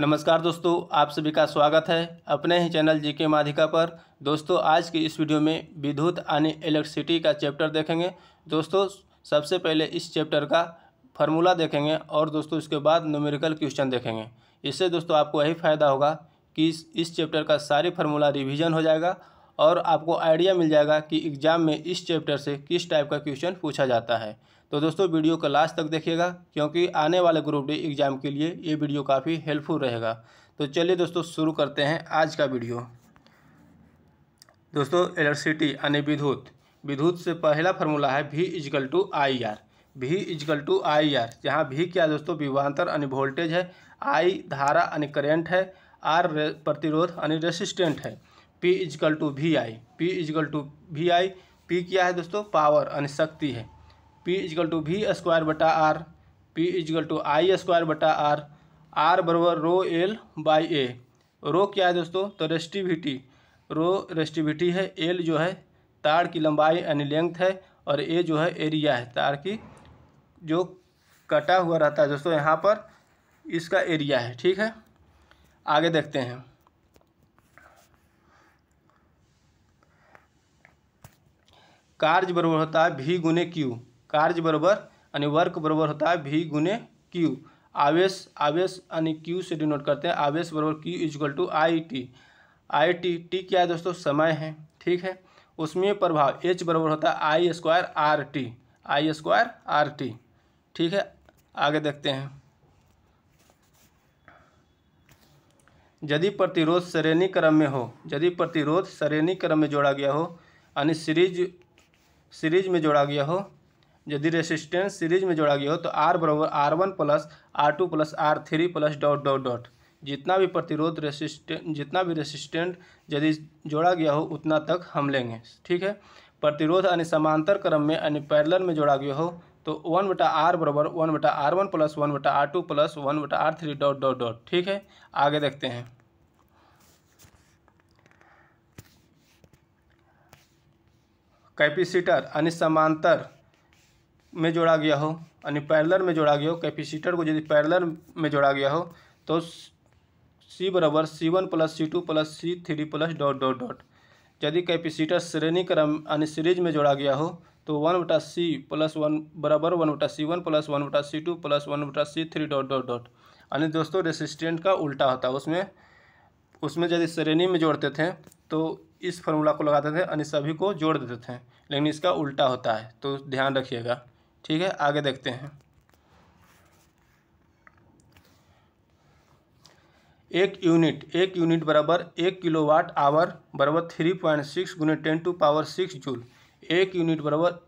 नमस्कार दोस्तों आप सभी का स्वागत है अपने ही चैनल जी के माधिका पर दोस्तों आज की इस वीडियो में विद्युत यानी इलेक्ट्रिसिटी का चैप्टर देखेंगे दोस्तों सबसे पहले इस चैप्टर का फार्मूला देखेंगे और दोस्तों इसके बाद न्यूमेरिकल क्वेश्चन देखेंगे इससे दोस्तों आपको यही फ़ायदा होगा कि इस चैप्टर का सारी फार्मूला रिविज़न हो जाएगा और आपको आइडिया मिल जाएगा कि एग्ज़ाम में इस चैप्टर से किस टाइप का क्वेश्चन पूछा जाता है तो दोस्तों वीडियो का लास्ट तक देखिएगा क्योंकि आने वाले ग्रुप डी एग्ज़ाम के लिए ये वीडियो काफ़ी हेल्पफुल रहेगा तो चलिए दोस्तों शुरू करते हैं आज का वीडियो दोस्तों इलेक्ट्रिसिटी यानी विद्युत विद्युत से पहला फार्मूला है V is equal to I R V is equal to I R जहाँ भी क्या दोस्तों विवांतर यानी वोल्टेज है आई धारा यानी करेंट है आर प्रतिरोध यानी रेसिस्टेंट है P is equal to V I P is equal to V I P क्या है दोस्तों पावर यानी शक्ति है P is equal to V square बटा R P is equal to I square बटा आर आर बरबर रो एल बाई ए रो क्या है दोस्तों तो रेस्टिविटी रो रेस्टिविटी है एल जो है तार की लंबाई यानी लेंथ है और ए जो है एरिया है तार की जो कटा हुआ रहता है दोस्तों यहाँ पर इसका एरिया है ठीक है आगे देखते हैं कार्य बराबर होता है भी गुने क्यू कार्य बराबर अने वर्क बराबर होता है भी गुने क्यू आवेश आवेश आणि क्यू से डिनोट करते हैं आवेश बरोबर Q is equal to I T I T T क्या है दोस्तों समय है ठीक है उसमें प्रभाव एच बराबर होता है I square R T I square R T ठीक है आगे देखते हैं यदि प्रतिरोध श्रेणी क्रम में हो यदि प्रतिरोध श्रेणी क्रम में जोड़ा गया हो यानी सीरीज सीरीज में जोड़ा गया हो यदि रेसिस्टेंस सीरीज में जोड़ा गया हो तो आर बराबर R one plus R two plus R three plus dot dot dot जितना भी प्रतिरोध रेसिस्टेंट जितना भी रेसिस्टेंट यदि जोड़ा गया हो उतना तक हम लेंगे ठीक है प्रतिरोध यानी समांतर क्रम में यानी पैरलर में जोड़ा गया हो तो वन बटा आर बराबर वन बटा आर वन प्लस वन बटा आर टू प्लस वन बटा R three dot dot dot ठीक है आगे देखते हैं कैपेसिटर यानी समांतर में जोड़ा गया हो यानी पैरलर में जोड़ा गया हो कैपेसिटर को यदि पैरलर में जोड़ा गया हो तो सी बराबर C one plus C two plus C three plus dot dot dot यदि कैपेसिटर श्रेणी क्रम यानी सीरीज में जोड़ा गया हो तो वन बटा सी प्लस वन बराबर वन बटा सी वन प्लस वन बटा सी टू प्लस वन बटा C three dot dot dot यानी दोस्तों रेसिस्टेंट का उल्टा होता है उसमें उसमें यदि श्रेणी में जोड़ते थे तो इस फॉर्मूला को लगाते थे यानी सभी को जोड़ देते थे लेकिन इसका उल्टा होता है तो ध्यान रखिएगा ठीक है आगे देखते हैं एक यूनिट एक यूनिट बराबर एक किलोवाट आवर बराबर थ्री पॉइंट सिक्स गुने ten to power six joule एक यूनिट बराबर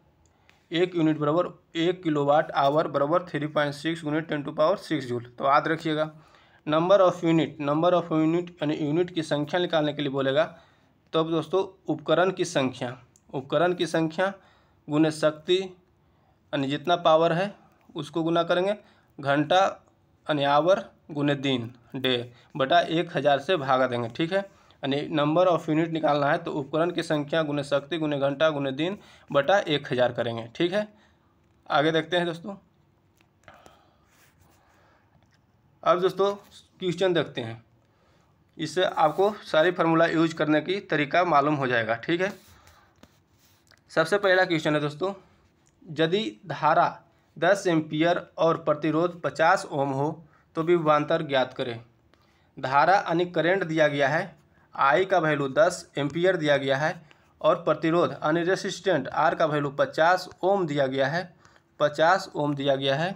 एक यूनिट बराबर एक किलोवाट आवर बराबर थ्री पॉइंट सिक्स गुने ten to power six joule तो याद रखिएगा number of unit number of unit यानी यूनिट की संख्या निकालने के लिए बोलेगा तो दोस्तों उपकरण की संख्या उपकरण की संख्या गुने शक्ति यानी जितना पावर है उसको गुना करेंगे घंटा यानी आवर गुने दिन डे बटा एक हज़ार से भागा देंगे ठीक है यानी नंबर ऑफ यूनिट निकालना है तो उपकरण की संख्या गुने शक्ति गुने घंटा गुने दिन बटा एक हज़ार करेंगे ठीक है आगे देखते हैं दोस्तों अब दोस्तों क्वेश्चन देखते हैं इससे आपको सारी फार्मूला यूज करने की तरीका मालूम हो जाएगा ठीक है सबसे पहला क्वेश्चन है दोस्तों यदि धारा 10 एम्पियर और प्रतिरोध 50 ओम हो तो विभांतर ज्ञात करें धारा यानी करेंट दिया गया है आई का वैल्यू 10 एम्पियर दिया गया है और प्रतिरोध यानी रेसिस्टेंट आर का वैल्यू 50 ओम दिया गया है 50 ओम दिया गया है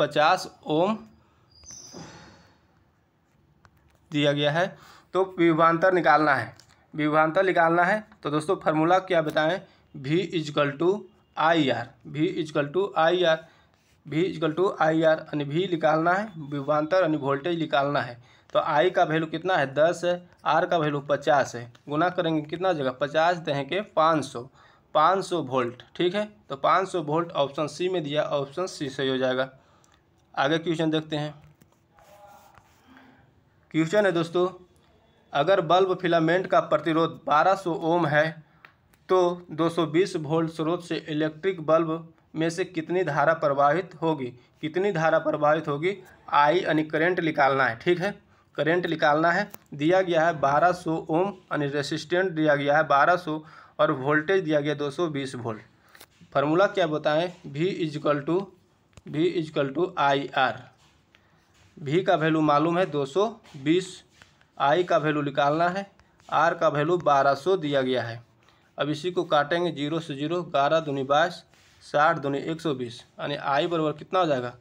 50 ओम दिया गया है तो विभांतर निकालना है विभवांतर निकालना है तो दोस्तों फार्मूला क्या बताएं V is equal to I R V is equal to I R V is equal to I R यानी वी निकालना है विभवांतर यानी वोल्टेज निकालना है तो आई का वैल्यू कितना है दस है आर का वैल्यू पचास है गुना करेंगे कितना जगह पचास दें के पाँच सौ पाँच सौ वोल्ट ठीक है तो पाँच सौ वोल्ट ऑप्शन सी में दिया ऑप्शन सी सही हो जाएगा आगे क्वेश्चन देखते हैं क्वेश्चन है दोस्तों अगर बल्ब फिलामेंट का प्रतिरोध 1200 ओम है तो 220 वोल्ट स्रोत से इलेक्ट्रिक बल्ब में से कितनी धारा प्रवाहित होगी कितनी धारा प्रवाहित होगी आई यानी करेंट निकालना है ठीक है करेंट निकालना है दिया गया है 1200 ओम यानी रेसिस्टेंट दिया गया है 1200 और वोल्टेज दिया गया 220 वोल्ट फार्मूला क्या बताएं V is equal to V is equal to I R V का वैल्यू मालूम है 220 आई का वैल्यू निकालना है आर का वैल्यू बारह सौ दिया गया है अब इसी को काटेंगे जीरो से जीरो ग्यारह दूनी बाईस साठ दूनी एक सौ बीस यानी आई बराबर कितना हो जाएगा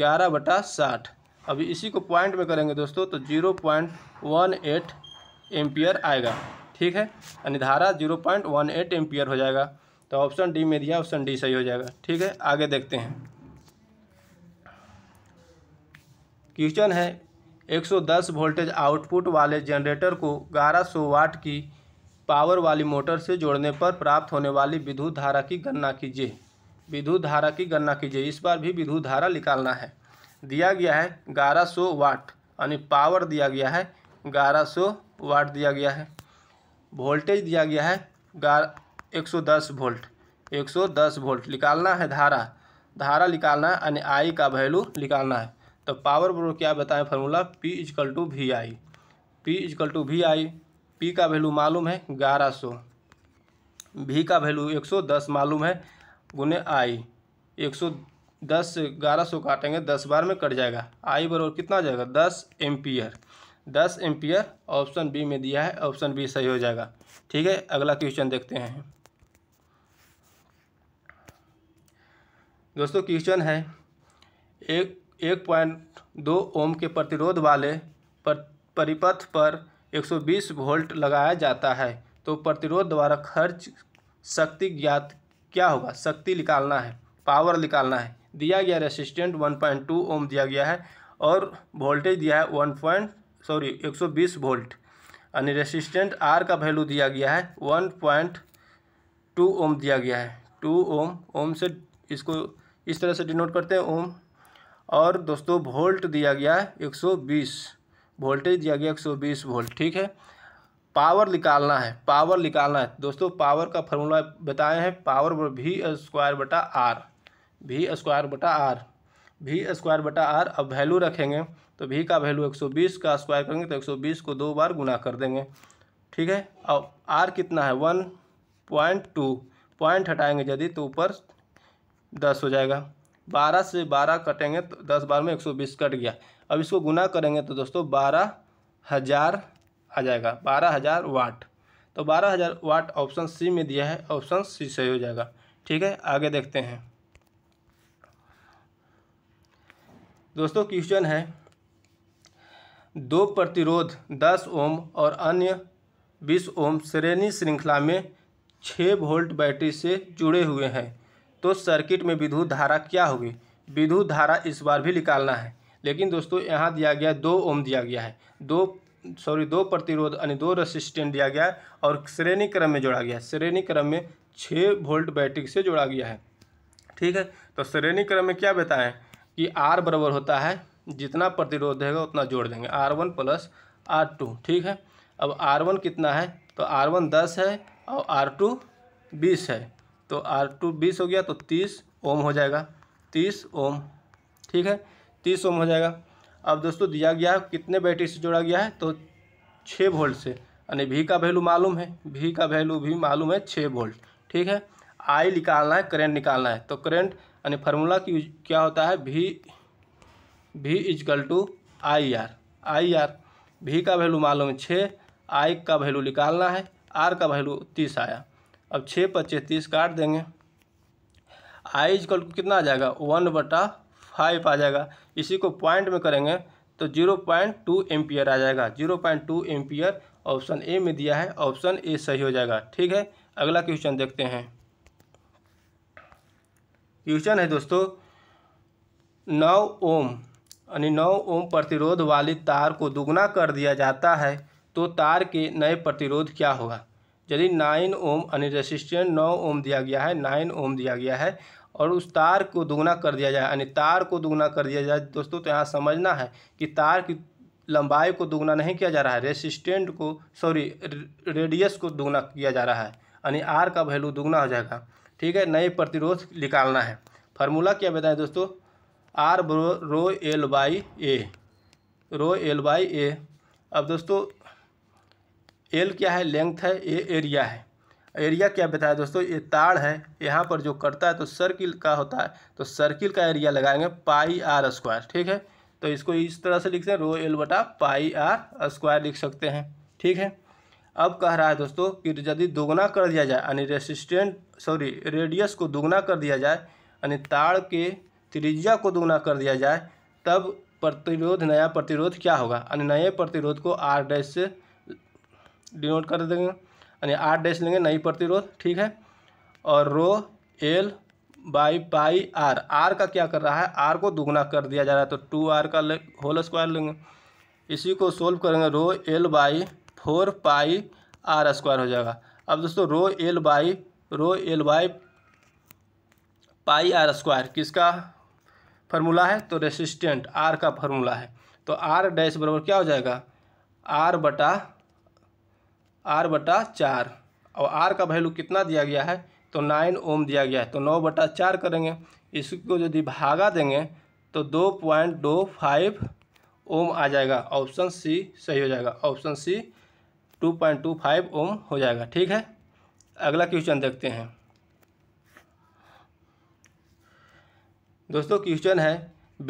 ग्यारह बटा साठ अभी इसी को पॉइंट में करेंगे दोस्तों तो zero point one eight ampere आएगा ठीक है यानी धारा zero point one eight ampere हो जाएगा तो ऑप्शन डी में दिया ऑप्शन डी सही हो जाएगा ठीक है आगे देखते हैं क्वेश्चन है 110 वोल्टेज आउटपुट वाले जनरेटर को 1100 वाट की पावर वाली मोटर से जोड़ने पर प्राप्त होने वाली विद्युत धारा की गणना कीजिए विद्युत धारा की गणना कीजिए इस बार भी विद्युत धारा निकालना है दिया गया है 1100 वाट यानी पावर दिया गया है 1100 वाट दिया गया है वोल्टेज दिया गया है एक सौ दस वोल्ट एक सौ दस वोल्ट निकालना है धारा धारा निकालना है यानी आई का वैल्यू निकालना है तो पावर ब्रो क्या बताएं formula P is equal to V I P is equal to V I P का वैल्यू मालूम है ग्यारह सौ वी का वैल्यू एक सौ दस मालूम है गुने आई एक सौ दस ग्यारह सौ काटेंगे दस बार में कट जाएगा आई बराबर कितना जाएगा दस एम्पियर दस एम्पियर ऑप्शन बी में दिया है ऑप्शन बी सही हो जाएगा ठीक है अगला क्वेश्चन देखते हैं दोस्तों क्वेश्चन है एक एक पॉइंट दो ओम के प्रतिरोध वाले पर परिपथ पर 120 वोल्ट लगाया जाता है तो प्रतिरोध द्वारा खर्च शक्ति ज्ञात क्या होगा शक्ति निकालना है पावर निकालना है दिया गया रेसिस्टेंट 1.2 ओम दिया गया है और वोल्टेज दिया है वन पॉइंट सॉरी बीस वोल्ट यानी रेसिस्टेंट आर का वैल्यू दिया गया है वन पॉइंट टू ओम दिया गया है टू ओम ओम से इसको इस तरह से डिनोट करते हैं ओम और दोस्तों वोल्ट दिया गया है एक सौ बीस वोल्टेज दिया गया एक सौ बीस वोल्ट ठीक है पावर निकालना है पावर निकालना है दोस्तों पावर का फार्मूला बताए हैं पावर भी स्क्वायर बटा आर भी स्क्वायर बटा आर भी स्क्वायर बटा आर अब वैल्यू रखेंगे तो भी का वैल्यू 120 का स्क्वायर करेंगे तो 120 को दो बार गुना कर देंगे ठीक है अब आर कितना है वन पॉइंट टू पॉइंट हटाएंगे यदि तो ऊपर दस हो जाएगा बारह से बारह कटेंगे तो दस बार में एक सौ बीस कट गया अब इसको गुना करेंगे तो दोस्तों बारह हज़ार आ जाएगा बारह हज़ार वाट तो बारह हज़ार वाट ऑप्शन सी में दिया है ऑप्शन सी सही हो जाएगा ठीक है आगे देखते हैं दोस्तों क्वेश्चन है दो प्रतिरोध दस ओम और अन्य बीस ओम श्रेणी श्रृंखला में छः वोल्ट बैटरी से जुड़े हुए हैं तो सर्किट में विद्युत धारा क्या होगी विद्युत धारा इस बार भी निकालना है लेकिन दोस्तों यहाँ दिया गया दो ओम दिया गया है दो सॉरी दो प्रतिरोध यानी दो रसिस्टेंट दिया गया है और श्रेणी क्रम में जोड़ा गया है श्रेणी क्रम में छः वोल्ट बैटरी से जोड़ा गया है ठीक है तो श्रेणी क्रम में क्या बताएं कि आर बराबर होता है जितना प्रतिरोध रहेगा उतना जोड़ देंगे R one plus R two ठीक है अब आर वन कितना है तो आर वन दस है और आर टू बीस है तो आर टू बीस हो गया तो तीस ओम हो जाएगा तीस ओम ठीक है तीस ओम हो जाएगा अब दोस्तों दिया गया है कितने बैटरी से जोड़ा गया है तो छः वोल्ट से यानी भी का वैल्यू मालूम है भी का वैल्यू भी मालूम है छः वोल्ट ठीक है आई निकालना है करेंट निकालना है तो करेंट यानी फार्मूला की क्या होता है V V is equal to I R I R V का वैल्यू मालूम है छः आई का वैल्यू निकालना है आर का वैल्यू तीस आया अब छः पच्चे तीस काट देंगे आई इजकल कितना आ जाएगा वन बटा फाइव आ जाएगा इसी को पॉइंट में करेंगे तो जीरो पॉइंट टू एम्पियर आ जाएगा zero point two ampere option A में दिया है ऑप्शन ए सही हो जाएगा ठीक है अगला क्वेश्चन देखते हैं क्वेश्चन है दोस्तों नौ ओम यानी नौ ओम प्रतिरोध वाली तार को दुगना कर दिया जाता है तो तार के नए प्रतिरोध क्या होगा यदि नाइन ओम यानी रेसिस्टेंट नौ ओम दिया गया है नाइन ओम दिया गया है और उस तार को दोगुना कर दिया जाए यानी तार को दोगुना कर दिया जाए दोस्तों तो यहाँ समझना है कि तार की लंबाई को दोगुना नहीं किया जा रहा है रेसिस्टेंट को सॉरी रेडियस को दोगुना किया जा रहा है यानी आर का वैल्यू दोगुना हो जाएगा ठीक है नए प्रतिरोध निकालना है फार्मूला क्या बताएं दोस्तों R rho L by A rho L by A अब दोस्तों एल क्या है लेंथ है ए एरिया है एरिया क्या बताया दोस्तों ये तार है यहाँ पर जो करता है तो सर्किल का होता है तो सर्किल का एरिया लगाएंगे पाई आर स्क्वायर ठीक है तो इसको इस तरह से लिखते हैं रो एल बटा पाई आर स्क्वायर लिख सकते हैं ठीक है अब कह रहा है दोस्तों कि यदि दोगुना कर दिया जाए यानी रेसिस्टेंट सॉरी रेडियस को दोगुना कर दिया जाए यानी तार के त्रिज्या को दोगुना कर दिया जाए तब प्रतिरोध नया प्रतिरोध क्या होगा यानी नए प्रतिरोध को आर डैश से डिनोट कर देंगे यानी आठ डैश लेंगे नई प्रतिरोध ठीक है और rho L by pi R R का क्या कर रहा है आर को दुगना कर दिया जा रहा है तो टू आर का ले, होल स्क्वायर लेंगे इसी को सोल्व करेंगे rho L by four pi R square हो जाएगा अब दोस्तों rho L by rho L by pi R square किसका फार्मूला है तो रेसिस्टेंट आर का फार्मूला है तो आर डैश बराबर क्या हो जाएगा आर बटा आर बटा चार और आर का वैल्यू कितना दिया गया है तो नाइन ओम दिया गया है तो नौ बटा चार करेंगे इसको यदि भागा देंगे तो दो पॉइंट दो फाइव ओम आ जाएगा ऑप्शन सी सही हो जाएगा option C two point two five ohm हो जाएगा ठीक है अगला क्वेश्चन देखते हैं दोस्तों क्वेश्चन है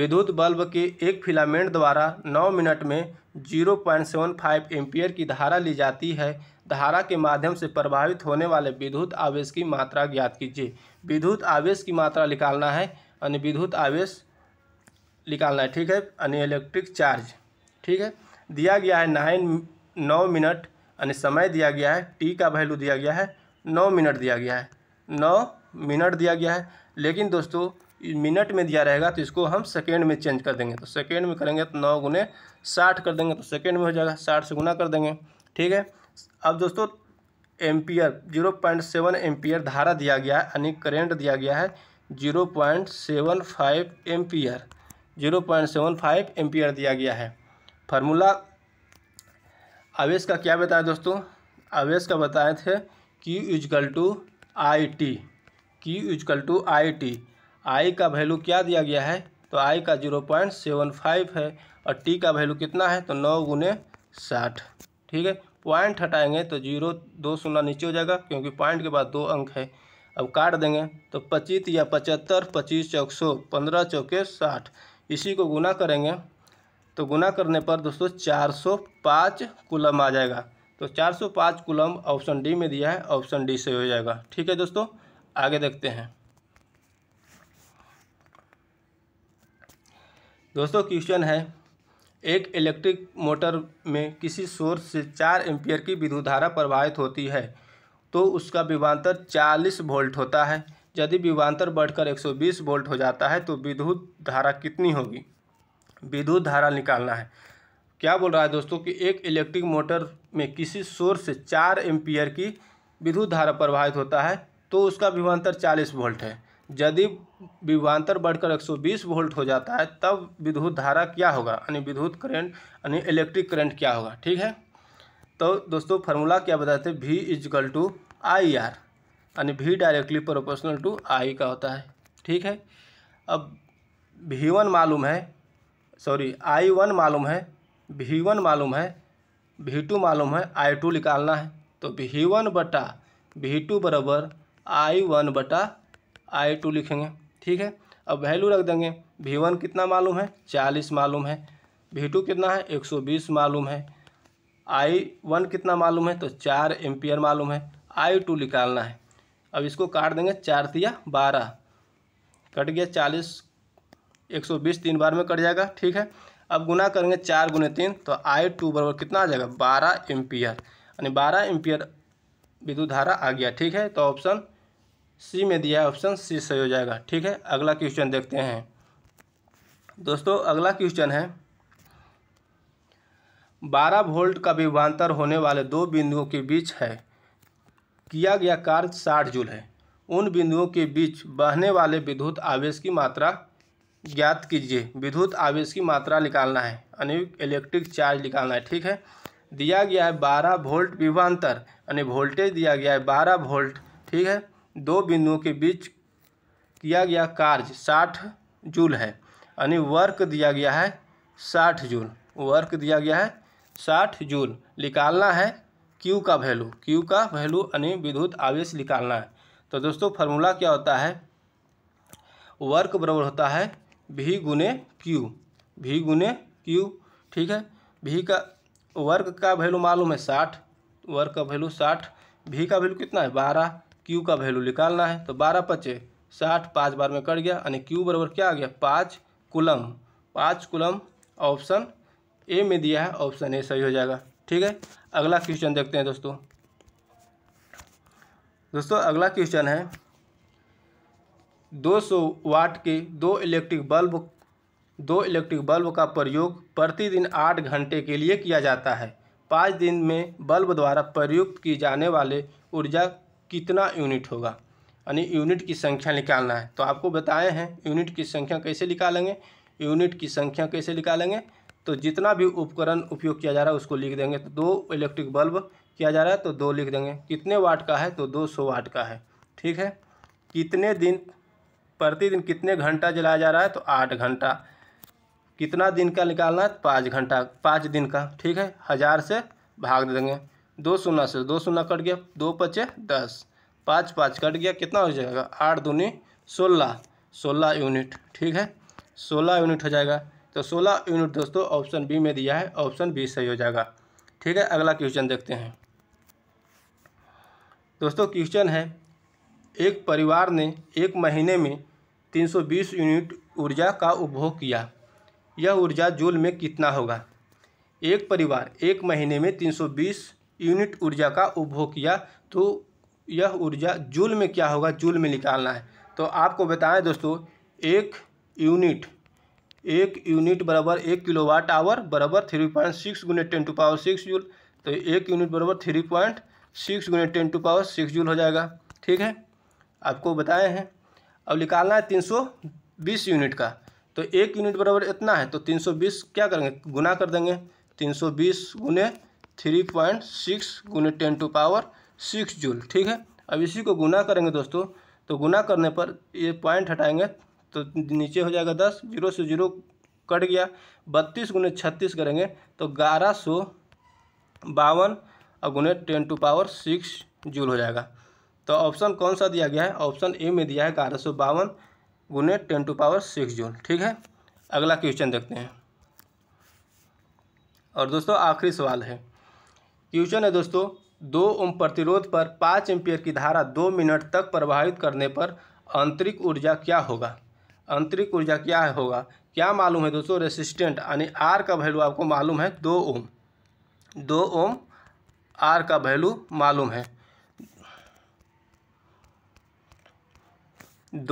विद्युत बल्ब के एक फिलामेंट द्वारा नौ मिनट में zero point seven five ampere की धारा ली जाती है धारा के माध्यम से प्रभावित होने वाले विद्युत आवेश की मात्रा ज्ञात कीजिए विद्युत आवेश की मात्रा निकालना है यानी विद्युत आवेश निकालना है ठीक है यानी इलेक्ट्रिक चार्ज ठीक है दिया गया है नाइन नौ मिनट यानी समय दिया गया है टी का वैल्यू दिया गया है नौ मिनट दिया गया है नौ मिनट दिया गया है लेकिन दोस्तों मिनट में दिया रहेगा तो इसको हम सेकेंड में चेंज कर देंगे तो सेकेंड में करेंगे तो नौ गुने साठ कर देंगे तो सेकेंड में हो जाएगा साठ से गुना कर देंगे ठीक है अब दोस्तों ampere zero point seven ampere धारा दिया गया है यानी करेंट दिया गया है zero point seven five ampere zero point seven five ampere दिया गया है फार्मूला आवेश का क्या बताया दोस्तों आवेश का बताए थे कि यूजकल टू आई टी की यूजकल टू आई टी आई का वैल्यू क्या दिया गया है तो आई का जीरो पॉइंट सेवन फाइव है और टी का वैल्यू कितना है तो नौ गुने साठ ठीक है पॉइंट हटाएंगे तो जीरो दो सोना नीचे हो जाएगा क्योंकि पॉइंट के बाद दो अंक है अब काट देंगे तो पच्चीस या पचहत्तर पच्चीस चौक सौ पंद्रह चौके साठ इसी को गुना करेंगे तो गुना करने पर दोस्तों चार सौ पाँच कुलम आ जाएगा तो चार सौ पाँच कुलम ऑप्शन डी में दिया है ऑप्शन डी से हो जाएगा ठीक है दोस्तों आगे देखते हैं दोस्तों क्वेश्चन है एक इलेक्ट्रिक मोटर में किसी सोर्स से चार एम्पियर की विद्युत धारा प्रवाहित होती है तो उसका विभवांतर चालीस वोल्ट होता है यदि विभवांतर बढ़कर 120 वोल्ट हो जाता है तो विद्युत धारा कितनी होगी विद्युत धारा निकालना है क्या बोल रहा है दोस्तों कि एक इलेक्ट्रिक मोटर में किसी सोर्स से चार एम्पियर की विद्युत धारा प्रवाहित होता है तो उसका विभवांतर चालीस वोल्ट है यदि विभवांतर बढ़कर 120 वोल्ट हो जाता है तब विद्युत धारा क्या होगा यानी विद्युत करंट यानी इलेक्ट्रिक करंट क्या होगा ठीक है तो दोस्तों फार्मूला क्या बताते हैं V is equal to I R यानी V directly proportional to I का होता है ठीक है अब वी वन मालूम है सॉरी आई वन मालूम है वी वन मालूम है वी टू मालूम है आई टू निकालना है तो वी वन बटा वी टू बराबर आई वन बटा आई टू लिखेंगे ठीक है अब वैल्यू रख देंगे भी वन कितना मालूम है चालीस मालूम है भी टू कितना है एक सौ बीस मालूम है आई वन कितना मालूम है तो चार एम्पियर मालूम है आई टू निकालना है अब इसको काट देंगे चार दिया बारह कट गया चालीस एक सौ बीस तीन बार में कट जाएगा ठीक है अब गुना करेंगे चार गुने तीन तो आई टू बराबर कितना आ जाएगा बारह एम्पियर यानी बारह एम्पियर विद्युत धारा आ गया ठीक है तो ऑप्शन सी में दिया है ऑप्शन सी सही हो जाएगा ठीक है अगला क्वेश्चन देखते हैं दोस्तों अगला क्वेश्चन है बारह वोल्ट का विभांतर होने वाले दो बिंदुओं के बीच है किया गया कार्य साठ जूल है उन बिंदुओं के बीच बहने वाले विद्युत आवेश की मात्रा ज्ञात कीजिए विद्युत आवेश की मात्रा निकालना है यानी इलेक्ट्रिक चार्ज निकालना है ठीक है दिया गया है बारह वोल्ट विभांतर यानी वोल्टेज दिया गया है बारह वोल्ट ठीक है दो बिंदुओं के बीच किया गया कार्य साठ जूल है यानी वर्क दिया गया है साठ जूल वर्क दिया गया है साठ जूल निकालना है क्यू का वैल्यू क्यू का वैल्यू यानी विद्युत आवेश निकालना है तो दोस्तों फार्मूला क्या होता है वर्क बराबर होता है भी गुने क्यू भी गुने क्यू ठीक है भी का वर्क का वैल्यू मालूम है साठ वर्क का वैल्यू साठ भी का वैल्यू कितना है बारह क्यू का वैल्यू निकालना है तो बारह पचे साठ पाँच बार में कट गया यानी क्यू बराबर क्या आ गया पाँच कुलम पाँच कुलम ऑप्शन ए में दिया है ऑप्शन ए सही हो जाएगा ठीक है अगला क्वेश्चन देखते हैं दोस्तों दोस्तों अगला क्वेश्चन है 200 वाट के दो इलेक्ट्रिक बल्ब दो इलेक्ट्रिक बल्ब का प्रयोग प्रतिदिन आठ घंटे के लिए किया जाता है पाँच दिन में बल्ब द्वारा प्रयुक्त की जाने वाले ऊर्जा कितना यूनिट होगा यानी यूनिट की संख्या निकालना है तो आपको बताए हैं यूनिट की संख्या कैसे निकालेंगे यूनिट की संख्या कैसे निकालेंगे तो जितना भी उपकरण उपयोग किया जा रहा है उसको लिख देंगे तो दो इलेक्ट्रिक बल्ब किया जा रहा है तो दो लिख देंगे कितने वाट का है तो दो सौ वाट का है ठीक है कितने दिन प्रतिदिन कितने घंटा जलाया जा रहा है तो आठ घंटा कितना दिन का निकालना है तो पाँच घंटा पाँच दिन का ठीक है हज़ार से भाग देंगे दो सोना से दो सोना कट गया दो पचे दस पाँच पाँच कट गया कितना हो जाएगा आठ दूनी सोलह सोलह यूनिट ठीक है सोलह यूनिट हो जाएगा तो सोलह यूनिट दोस्तों ऑप्शन बी में दिया है ऑप्शन बी सही हो जाएगा ठीक है अगला क्वेश्चन देखते हैं दोस्तों क्वेश्चन है एक परिवार ने एक महीने में 320 यूनिट ऊर्जा का उपभोग किया यह ऊर्जा जूल में कितना होगा एक परिवार एक महीने में बीस यूनिट ऊर्जा का उपभोग किया तो यह ऊर्जा जूल में क्या होगा जूल में निकालना है तो आपको बताएं दोस्तों एक यूनिट एक यूनिट बराबर एक किलोवाट आवर बराबर थ्री पॉइंट सिक्स गुने ten to power six joule तो एक यूनिट बराबर थ्री पॉइंट सिक्स गुने ten to power six joule हो जाएगा ठीक है आपको बताए हैं अब निकालना है तीन सौ बीस यूनिट का तो एक यूनिट बराबर इतना है तो तीन सौ बीस क्या करेंगे गुना कर देंगे तीन सौ बीस गुने थ्री पॉइंट सिक्स गुने ten to power six joule ठीक है अब इसी को गुना करेंगे दोस्तों तो गुना करने पर ये पॉइंट हटाएंगे तो नीचे हो जाएगा दस जीरो से जीरो कट गया बत्तीस गुने छत्तीस करेंगे तो ग्यारह सौ बावन और गुने ten to power six joule हो जाएगा तो ऑप्शन कौन सा दिया गया है ऑप्शन ए में दिया है ग्यारह सौ बावन गुने ten to power six joule ठीक है अगला क्वेश्चन देखते हैं और दोस्तों आखिरी सवाल है क्वेश्चन है दोस्तों दो ओम प्रतिरोध पर पाँच एम्पियर की धारा दो मिनट तक प्रभावित करने पर आंतरिक ऊर्जा क्या होगा आंतरिक ऊर्जा क्या होगा क्या मालूम है दोस्तों रेसिस्टेंट यानी आर का वैल्यू आपको मालूम है दो ओम दो ओम आर का वैल्यू मालूम है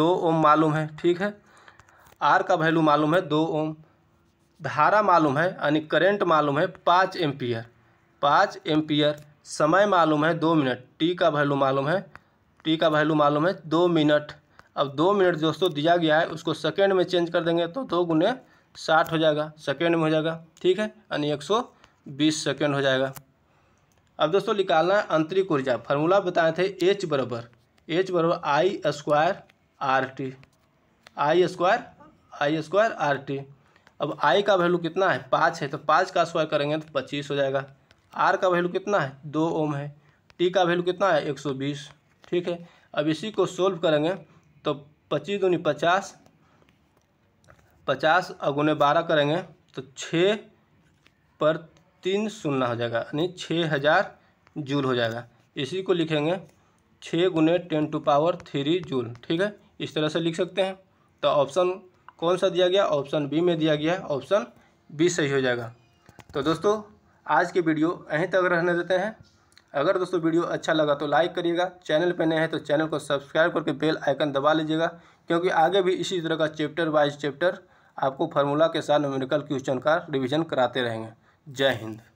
दो ओम मालूम है ठीक है आर का वैल्यू मालूम है दो ओम धारा मालूम है यानी करंट मालूम है पाँच एम्पियर पाँच एम्पियर समय मालूम है दो मिनट टी का वैल्यू मालूम है टी का वैल्यू मालूम है दो मिनट अब दो मिनट दोस्तों दिया गया है उसको सेकेंड में चेंज कर देंगे तो दो गुने साठ हो जाएगा सेकेंड में हो जाएगा ठीक है यानी एक सौ बीस सेकेंड हो जाएगा अब दोस्तों निकालना है आंतरिक ऊर्जा फार्मूला बताए थे एच बराबर एच बराबर I square R T I square I square R T अब आई का वैल्यू कितना है पाँच है तो पाँच का स्क्वायर करेंगे तो पच्चीस हो जाएगा आर का वैल्यू कितना है दो ओम है टी का वैल्यू कितना है एक सौ बीस ठीक है अब इसी को सोल्व करेंगे तो पच्चीस दूनी पचास पचास अगुने बारह करेंगे तो छः पर तीन शून्य हो जाएगा यानी छः हज़ार जूल हो जाएगा इसी को लिखेंगे छः गुने ten to power three joule ठीक है इस तरह से लिख सकते हैं तो ऑप्शन कौन सा दिया गया ऑप्शन बी में दिया गया ऑप्शन बी सही हो जाएगा तो दोस्तों आज की वीडियो यहीं तक रहने देते हैं अगर दोस्तों वीडियो अच्छा लगा तो लाइक करिएगा चैनल पर नए हैं तो चैनल को सब्सक्राइब करके बेल आइकन दबा लीजिएगा क्योंकि आगे भी इसी तरह का चैप्टर वाइज चैप्टर आपको फार्मूला के साथ न्यूमेरिकल क्वेश्चन का रिवीजन कराते रहेंगे जय हिंद